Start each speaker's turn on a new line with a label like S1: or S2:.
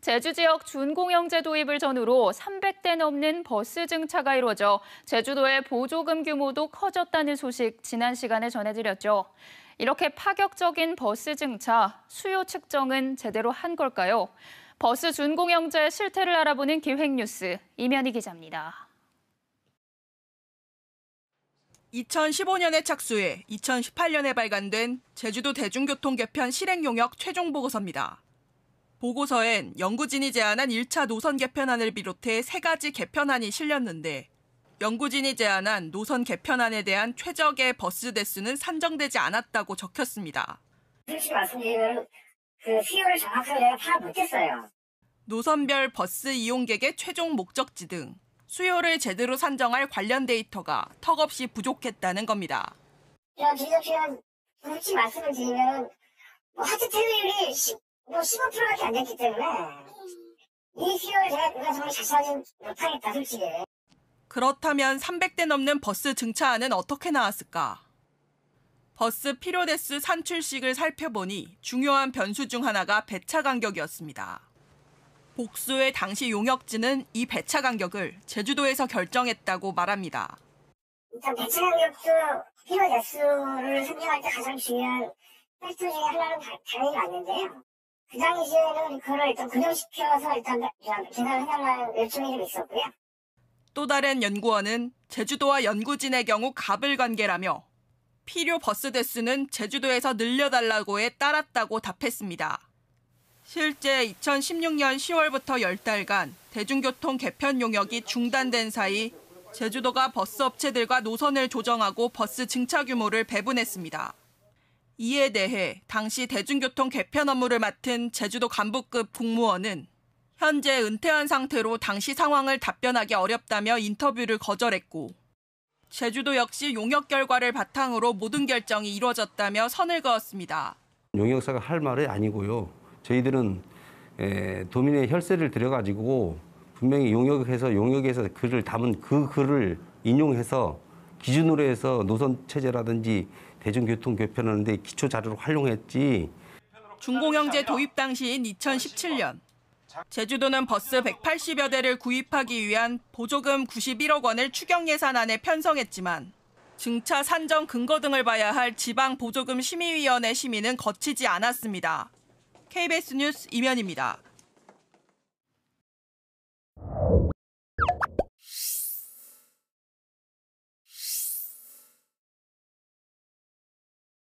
S1: 제주 지역 준공영제 도입을 전후로 300대 넘는 버스 증차가 이루어져 제주도의 보조금 규모도 커졌다는 소식 지난 시간에 전해드렸죠. 이렇게 파격적인 버스 증차, 수요 측정은 제대로 한 걸까요? 버스 준공영제 실태를 알아보는 기획뉴스 이면희 기자입니다. 2015년에 착수해 2018년에 발간된 제주도 대중교통 개편 실행 용역 최종 보고서입니다. 보고서엔 연구진이 제안한 1차 노선 개편안을 비롯해 세 가지 개편안이 실렸는데 연구진이 제안한 노선 개편안에 대한 최적의 버스 대수는 산정되지 않았다고 적혔습니다.
S2: 솔직히 말씀드리면 그 수요를 정확하게 내 못했어요.
S1: 노선별 버스 이용객의 최종 목적지 등 수요를 제대로 산정할 관련 데이터가 턱없이 부족했다는 겁니다.
S2: 이런 비서피한 굳말씀 드리면 뭐 하트 테일이 15%밖에 뭐 안 됐기 때문에 이 수요를 제가 그건 정말 자세하지 못하겠다 솔직히.
S1: 그렇다면 300대 넘는 버스 증차안은 어떻게 나왔을까? 버스 피로대수 산출식을 살펴보니 중요한 변수 중 하나가 배차 간격이었습니다. 복수의 당시 용역진은 이 배차 간격을 제주도에서 결정했다고 말합니다.
S2: 일단 배차 간격도 피로대수를 선정할 때 가장 중요한 활동 중에 하나는 당연히 맞는데요. 그 당시에는 그거좀 부정시켜서 일단
S1: 기사를 해달라는 요청이 좀 있었고요. 또 다른 연구원은 제주도와 연구진의 경우 갑을 관계라며 필요 버스 대수는 제주도에서 늘려달라고에 따랐다고 답했습니다. 실제 2016년 10월부터 10달간 대중교통 개편 용역이 중단된 사이 제주도가 버스 업체들과 노선을 조정하고 버스 증차 규모를 배분했습니다. 이에 대해 당시 대중교통 개편 업무를 맡은 제주도 간부급 공무원은 현재 은퇴한 상태로 당시 상황을 답변하기 어렵다며 인터뷰를 거절했고 제주도 역시 용역 결과를 바탕으로 모든 결정이 이루어졌다며 선을 그었습니다.
S2: 용역사가 할 말이 아니고요. 저희들은 도민의 혈세를 들여가지고 분명히 용역해서 용역에서 글을 담은 그 글을 인용해서 기준으로 해서 노선 체제라든지 대중교통 개편하는데 기초 자료를 활용했지.
S1: 중공영제 도입 당시인 2017년 제주도는 버스 180여 대를 구입하기 위한 보조금 91억 원을 추경 예산안에 편성했지만 증차 산정 근거 등을 봐야 할 지방 보조금 심의위원회 심의는 거치지 않았습니다. KBS 뉴스 이면입니다.